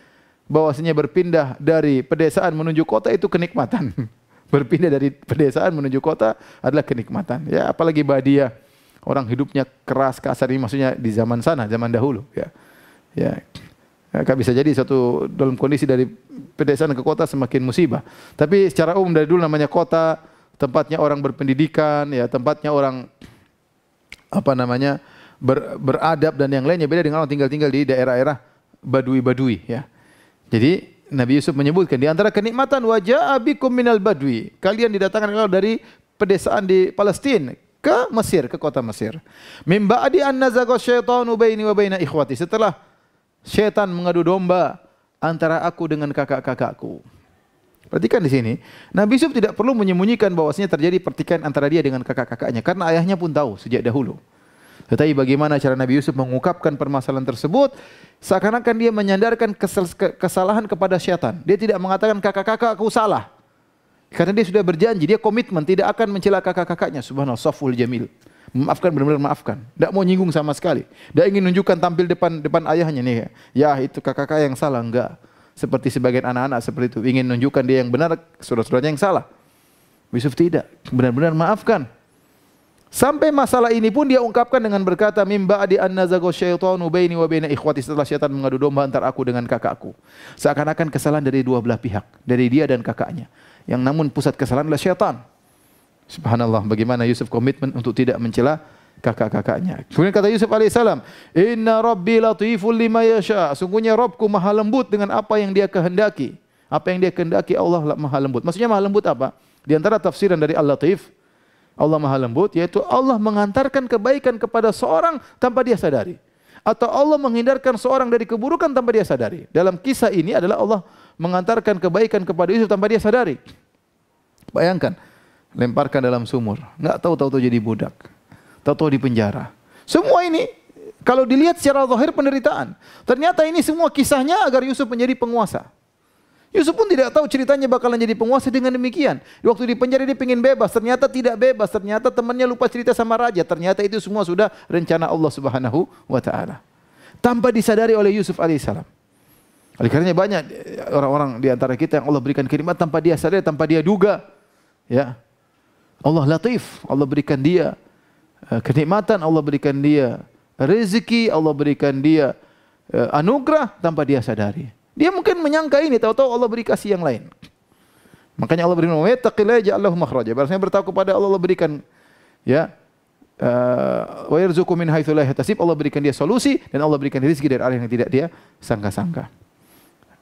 bahwasanya berpindah dari pedesaan menuju kota itu kenikmatan. *laughs* berpindah dari pedesaan menuju kota adalah kenikmatan. Ya, apalagi badia orang hidupnya keras kasar ini maksudnya di zaman sana, zaman dahulu ya. Ya. ya bisa jadi satu dalam kondisi dari pedesaan ke kota semakin musibah. Tapi secara umum dari dulu namanya kota, tempatnya orang berpendidikan, ya tempatnya orang apa namanya? ber, beradab dan yang lainnya beda dengan orang tinggal-tinggal di daerah-daerah badui-badui ya. Jadi Nabi Yusuf menyebutkan di antara kenikmatan wajah abikum minal Badui Kalian didatangkan kalau dari pedesaan di Palestina ke Mesir, ke kota Mesir. Mimba adi an syaitanu baini wa baina ikhwati. Setelah syaitan mengadu domba antara aku dengan kakak-kakakku. Perhatikan di sini, Nabi Yusuf tidak perlu menyembunyikan bahwasanya terjadi pertikaian antara dia dengan kakak-kakaknya karena ayahnya pun tahu sejak dahulu. Tetapi bagaimana cara Nabi Yusuf mengungkapkan permasalahan tersebut? Seakan-akan dia menyandarkan kesalahan kepada syaitan. Dia tidak mengatakan kakak-kakak aku salah. Karena dia sudah berjanji, dia komitmen tidak akan mencela kakak-kakaknya. Subhanallah, soful jamil. maafkan, benar-benar maafkan. Tidak mau nyinggung sama sekali. Tidak ingin nunjukkan tampil depan depan ayahnya nih. Ya itu kakak-kakak yang salah enggak. Seperti sebagian anak-anak seperti itu ingin nunjukkan dia yang benar, saudara-saudaranya yang salah. Yusuf tidak, benar-benar maafkan. Sampai masalah ini pun dia ungkapkan dengan berkata mimba adi annazago syaitanu baini wa baina ikhwati setelah syaitan mengadu domba antara aku dengan kakakku. Seakan-akan kesalahan dari dua belah pihak, dari dia dan kakaknya. Yang namun pusat kesalahan adalah syaitan. Subhanallah bagaimana Yusuf komitmen untuk tidak mencela kakak-kakaknya. Kemudian kata Yusuf alaihissalam, "Inna rabbi latiful lima yasha." Sungguhnya Robku maha lembut dengan apa yang dia kehendaki. Apa yang dia kehendaki Allah maha lembut. Maksudnya maha lembut apa? Di antara tafsiran dari Al-Latif, Allah maha lembut yaitu Allah mengantarkan kebaikan kepada seorang tanpa dia sadari. Atau Allah menghindarkan seorang dari keburukan tanpa dia sadari. Dalam kisah ini adalah Allah mengantarkan kebaikan kepada Yusuf tanpa dia sadari. Bayangkan, lemparkan dalam sumur. Enggak tahu tahu jadi budak. Tahu-tahu di penjara. Semua ini kalau dilihat secara zahir penderitaan. Ternyata ini semua kisahnya agar Yusuf menjadi penguasa. Yusuf pun tidak tahu ceritanya bakalan jadi penguasa dengan demikian. Waktu di penjara dia pingin bebas, ternyata tidak bebas, ternyata temannya lupa cerita sama raja, ternyata itu semua sudah rencana Allah Subhanahu wa taala. Tanpa disadari oleh Yusuf alaihissalam. Oleh karenanya banyak eh, orang-orang di antara kita yang Allah berikan kiriman tanpa dia sadari, tanpa dia duga. Ya. Allah latif, Allah berikan dia eh, kenikmatan, Allah berikan dia rezeki, Allah berikan dia eh, anugerah tanpa dia sadari. Dia mungkin menyangka ini, tahu-tahu Allah beri kasih yang lain. Makanya Allah berfirman, "Wattaqillah ja'allahu makhraja." Bahasanya bertakwa kepada Allah, Allah berikan ya eh, wa yarzuqu min haitsu la yahtasib. Allah berikan dia solusi dan Allah berikan dia rezeki dari arah yang tidak dia sangka-sangka.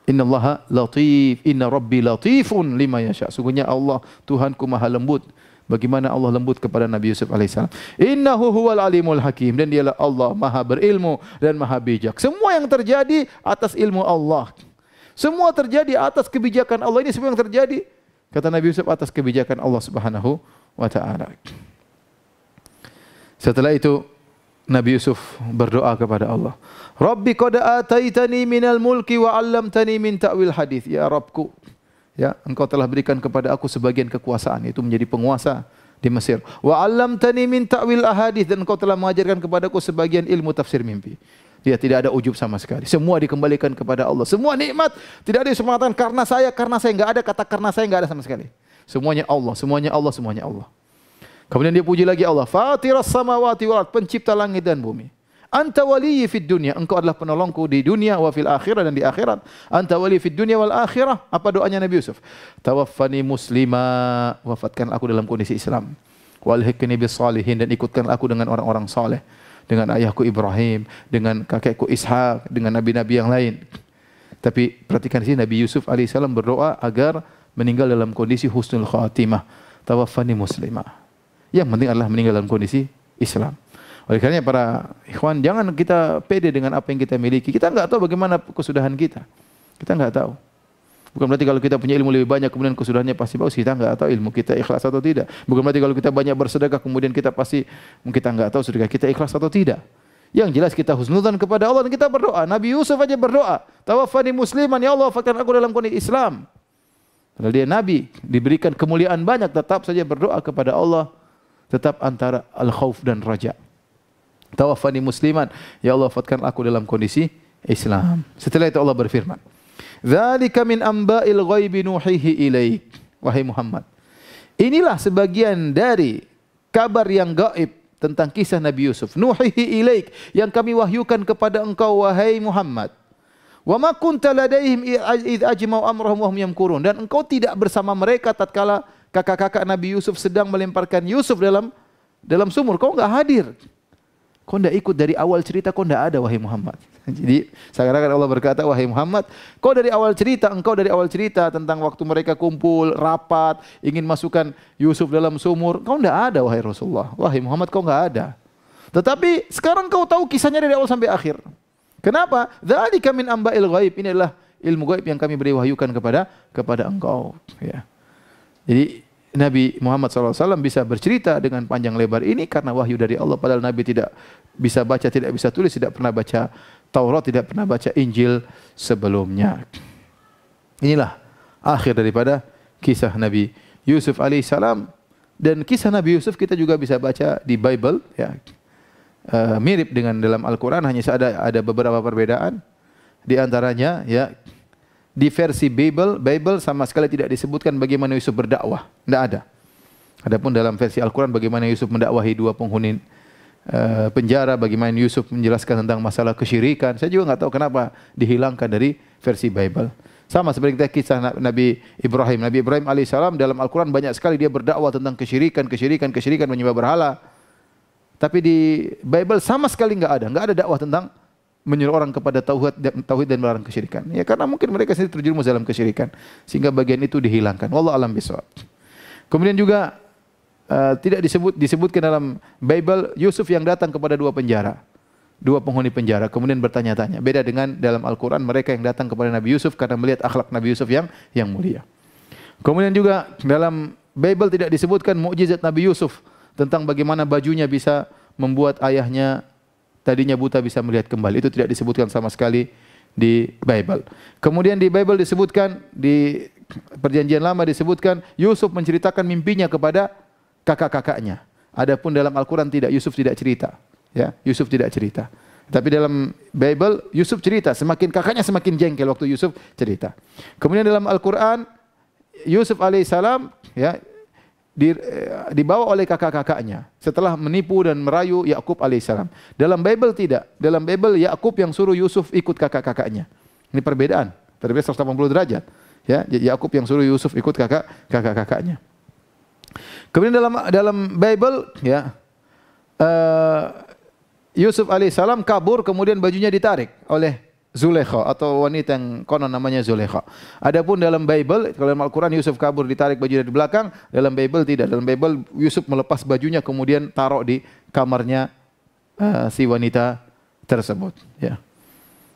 Inna Innallaha latif, inna rabbi latifun lima yasha. Sungguhnya Allah Tuhanku maha lembut Bagaimana Allah lembut kepada Nabi Yusuf alaihissalam. Innahu huwal alimul hakim. Dan dialah Allah maha berilmu dan maha bijak. Semua yang terjadi atas ilmu Allah. Semua terjadi atas kebijakan Allah. Ini semua yang terjadi. Kata Nabi Yusuf atas kebijakan Allah subhanahu wa ta'ala. Setelah itu Nabi Yusuf berdoa kepada Allah. Rabbi qad ataitani minal mulki wa 'allamtani min ta'wil hadis. Ya Rabbku, Ya, engkau telah berikan kepada aku sebagian kekuasaan itu menjadi penguasa di Mesir. Wa 'allamtani min ta'wil ahadits dan engkau telah mengajarkan kepadaku sebagian ilmu tafsir mimpi. Dia tidak ada ujub sama sekali. Semua dikembalikan kepada Allah. Semua nikmat tidak ada yang karena saya, karena saya enggak ada kata karena saya enggak ada sama sekali. Semuanya Allah, semuanya Allah, semuanya Allah. Kemudian dia puji lagi Allah. Fatiras samawati wal pencipta langit dan bumi. Anta waliyyi fid dunya, engkau adalah penolongku di dunia wa fil akhirah dan di akhirat. Anta waliyyi fid dunya wal akhirah. Apa doanya Nabi Yusuf? Tawaffani muslima, wafatkan aku dalam kondisi Islam. Walhiqni bis salihin dan ikutkan aku dengan orang-orang saleh. Dengan ayahku Ibrahim, dengan kakekku Ishak, dengan nabi-nabi yang lain. Tapi perhatikan di sini Nabi Yusuf alaihissalam berdoa agar meninggal dalam kondisi husnul khatimah. Tawaffani muslimah. Yang penting adalah meninggal dalam kondisi Islam. Oleh karena para ikhwan, jangan kita pede dengan apa yang kita miliki. Kita nggak tahu bagaimana kesudahan kita. Kita nggak tahu. Bukan berarti kalau kita punya ilmu lebih banyak kemudian kesudahannya pasti bagus. Kita nggak tahu ilmu kita ikhlas atau tidak. Bukan berarti kalau kita banyak bersedekah kemudian kita pasti hmm, kita nggak tahu sedekah kita ikhlas atau tidak. Yang jelas kita husnudzan kepada Allah dan kita berdoa. Nabi Yusuf aja berdoa, Tawafani musliman ya Allah, wafatkan aku dalam kondisi Islam." Padahal dia nabi, diberikan kemuliaan banyak tetap saja berdoa kepada Allah tetap antara al-khauf dan raja. Tawafani musliman. Ya Allah wafatkanlah aku dalam kondisi Islam. Setelah itu Allah berfirman. Dzalika min amba'il ghaibi nuhihi ilaik. Wahai Muhammad. Inilah sebagian dari kabar yang gaib tentang kisah Nabi Yusuf. Nuhihi ilaik yang kami wahyukan kepada engkau wahai Muhammad. Wa ma kunta ladaihim id ajma'u amrahum wa hum yamkurun dan engkau tidak bersama mereka tatkala kakak-kakak Nabi Yusuf sedang melemparkan Yusuf dalam dalam sumur. Kau enggak hadir. Kau tidak ikut dari awal cerita, kau tidak ada wahai Muhammad. *laughs* Jadi sekarang akan Allah berkata, wahai Muhammad, kau dari awal cerita, engkau dari awal cerita tentang waktu mereka kumpul, rapat, ingin masukkan Yusuf dalam sumur. Kau tidak ada wahai Rasulullah. Wahai Muhammad kau nggak ada. Tetapi sekarang kau tahu kisahnya dari awal sampai akhir. Kenapa? Dzalika kami amba'il gaib Ini adalah ilmu gaib yang kami beri wahyukan kepada kepada engkau. Ya. Jadi Nabi Muhammad SAW bisa bercerita dengan panjang lebar ini karena wahyu dari Allah. Padahal Nabi tidak bisa baca, tidak bisa tulis, tidak pernah baca Taurat, tidak pernah baca Injil sebelumnya. Inilah akhir daripada kisah Nabi Yusuf alaihissalam dan kisah Nabi Yusuf kita juga bisa baca di Bible ya. Eh, mirip dengan dalam Al-Qur'an hanya ada ada beberapa perbedaan di antaranya ya di versi Bible, Bible sama sekali tidak disebutkan bagaimana Yusuf berdakwah. Tidak ada. Adapun dalam versi Al-Quran bagaimana Yusuf mendakwahi dua penghuni uh, penjara, bagaimana Yusuf menjelaskan tentang masalah kesyirikan. Saya juga nggak tahu kenapa dihilangkan dari versi Bible. Sama seperti kita kisah Nabi Ibrahim. Nabi Ibrahim alaihissalam dalam Al-Quran banyak sekali dia berdakwah tentang kesyirikan, kesyirikan, kesyirikan, menyembah berhala. Tapi di Bible sama sekali nggak ada, nggak ada dakwah tentang menyuruh orang kepada tauhid dan, tauhid dan melarang kesyirikan. Ya karena mungkin mereka sendiri terjerumus dalam kesyirikan sehingga bagian itu dihilangkan. Wallah alam bisawab. Kemudian juga uh, tidak disebut disebutkan dalam Bible Yusuf yang datang kepada dua penjara. Dua penghuni penjara kemudian bertanya-tanya. Beda dengan dalam Al-Qur'an mereka yang datang kepada Nabi Yusuf karena melihat akhlak Nabi Yusuf yang yang mulia. Kemudian juga dalam Bible tidak disebutkan mukjizat Nabi Yusuf tentang bagaimana bajunya bisa membuat ayahnya tadinya buta bisa melihat kembali. Itu tidak disebutkan sama sekali di Bible. Kemudian di Bible disebutkan di perjanjian lama disebutkan Yusuf menceritakan mimpinya kepada kakak-kakaknya. Adapun dalam Al-Qur'an tidak Yusuf tidak cerita, ya. Yusuf tidak cerita. Tapi dalam Bible Yusuf cerita, semakin kakaknya semakin jengkel waktu Yusuf cerita. Kemudian dalam Al-Qur'an Yusuf alaihissalam ya di, dibawa oleh kakak-kakaknya setelah menipu dan merayu Yakub alaihissalam. Dalam Bible tidak. Dalam Bible Yakub yang suruh Yusuf ikut kakak-kakaknya. Ini perbedaan, perbedaan 180 derajat. Ya, Yakub yang suruh Yusuf ikut kakak kakak-kakaknya. Kemudian dalam dalam Bible ya uh, Yusuf alaihissalam kabur kemudian bajunya ditarik oleh Zulekha atau wanita yang konon namanya Zulekha. Adapun dalam Bible, kalau dalam Al-Quran Yusuf kabur ditarik baju dari belakang, dalam Bible tidak. Dalam Bible Yusuf melepas bajunya kemudian taruh di kamarnya uh, si wanita tersebut. Ya.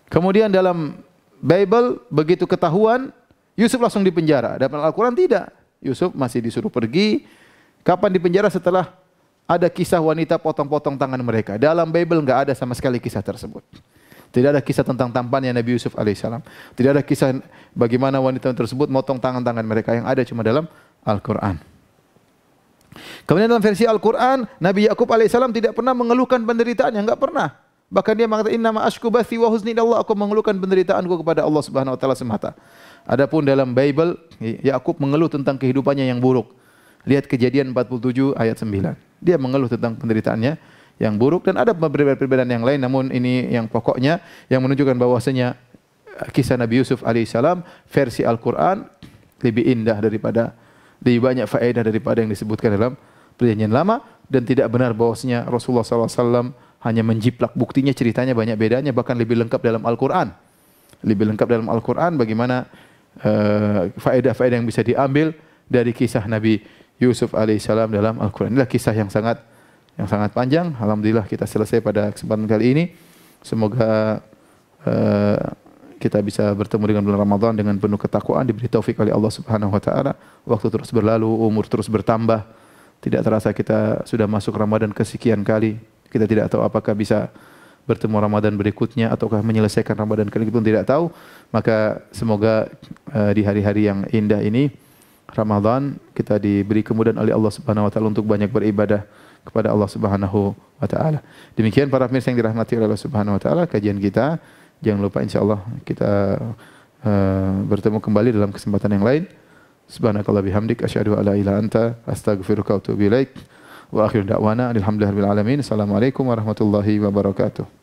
Kemudian dalam Bible begitu ketahuan Yusuf langsung dipenjara. Dalam Al-Quran tidak. Yusuf masih disuruh pergi. Kapan dipenjara setelah ada kisah wanita potong-potong tangan mereka. Dalam Bible nggak ada sama sekali kisah tersebut. Tidak ada kisah tentang tampannya Nabi Yusuf alaihissalam. Tidak ada kisah bagaimana wanita tersebut motong tangan-tangan mereka yang ada cuma dalam Al-Quran. Kemudian dalam versi Al-Quran, Nabi Yakub alaihissalam tidak pernah mengeluhkan penderitaannya, enggak pernah. Bahkan dia mengatakan inna ma'ashku bathi wa huzni Allah aku mengeluhkan penderitaanku kepada Allah Subhanahu wa taala semata. Adapun dalam Bible Yakub mengeluh tentang kehidupannya yang buruk. Lihat kejadian 47 ayat 9. Dia mengeluh tentang penderitaannya yang buruk dan ada perbedaan-perbedaan yang lain namun ini yang pokoknya yang menunjukkan bahwasanya eh, kisah Nabi Yusuf alaihissalam versi Al-Qur'an lebih indah daripada lebih banyak faedah daripada yang disebutkan dalam perjanjian lama dan tidak benar bahwasanya Rasulullah SAW hanya menjiplak buktinya ceritanya banyak bedanya bahkan lebih lengkap dalam Al-Qur'an lebih lengkap dalam Al-Qur'an bagaimana uh, faedah-faedah yang bisa diambil dari kisah Nabi Yusuf alaihissalam dalam Al-Qur'an inilah kisah yang sangat yang sangat panjang. Alhamdulillah kita selesai pada kesempatan kali ini. Semoga uh, kita bisa bertemu dengan bulan Ramadan dengan penuh ketakwaan diberi taufik oleh Allah Subhanahu wa taala. Waktu terus berlalu, umur terus bertambah. Tidak terasa kita sudah masuk Ramadan kesekian kali. Kita tidak tahu apakah bisa bertemu Ramadan berikutnya ataukah menyelesaikan Ramadan kali itu tidak tahu. Maka semoga uh, di hari-hari yang indah ini Ramadan kita diberi kemudahan oleh Allah Subhanahu wa taala untuk banyak beribadah kepada Allah Subhanahu wa taala. Demikian para pemirsa yang dirahmati oleh Allah Subhanahu wa taala kajian kita. Jangan lupa insyaallah kita uh, bertemu kembali dalam kesempatan yang lain. Subhanakallah bihamdik asyhadu alla ilaha anta astaghfiruka wa atubu ilaik. Wa akhiru da'wana alhamdulillahi alamin. Assalamualaikum warahmatullahi wabarakatuh.